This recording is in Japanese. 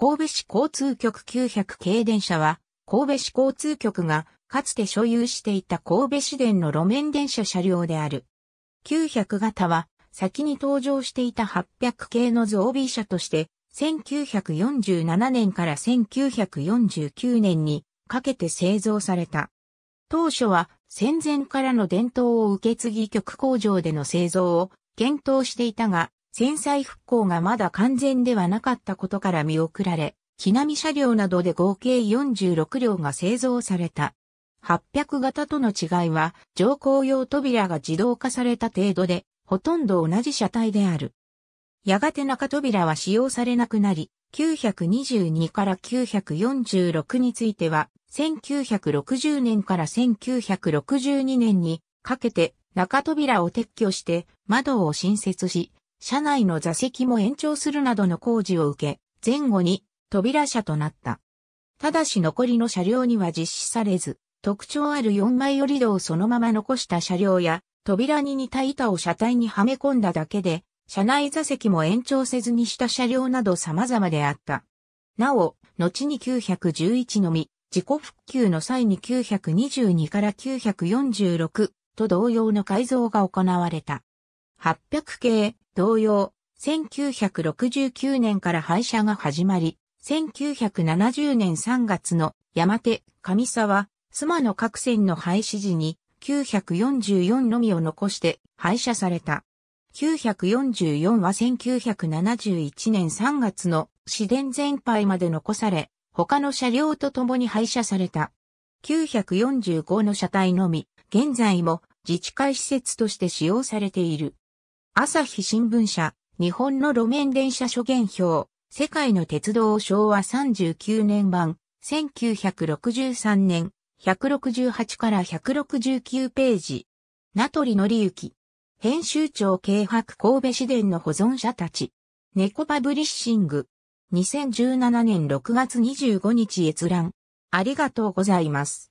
神戸市交通局900系電車は、神戸市交通局がかつて所有していた神戸市電の路面電車車両である。900型は、先に登場していた800系の増備車として、1947年から1949年にかけて製造された。当初は戦前からの伝統を受け継ぎ局工場での製造を検討していたが、戦災復興がまだ完全ではなかったことから見送られ、木並車両などで合計46両が製造された。800型との違いは、乗降用扉が自動化された程度で、ほとんど同じ車体である。やがて中扉は使用されなくなり、922から946については、1960年から1962年にかけて中扉を撤去して窓を新設し、車内の座席も延長するなどの工事を受け、前後に扉車となった。ただし残りの車両には実施されず、特徴ある4枚折り戸をそのまま残した車両や、扉に似た板を車体にはめ込んだだけで、車内座席も延長せずにした車両など様々であった。なお、後に911のみ、自己復旧の際に922から946と同様の改造が行われた。800系、同様、1969年から廃車が始まり、1970年3月の山手、上沢、妻の各線の廃止時に944のみを残して廃車された。944は1971年3月の市電全廃まで残され、他の車両と共に廃車された。945の車体のみ、現在も自治会施設として使用されている。朝日新聞社、日本の路面電車諸元表、世界の鉄道昭和39年版、1963年、168から169ページ。名取則之。編集長京白神戸市電の保存者たち。猫パブリッシング。2017年6月25日閲覧。ありがとうございます。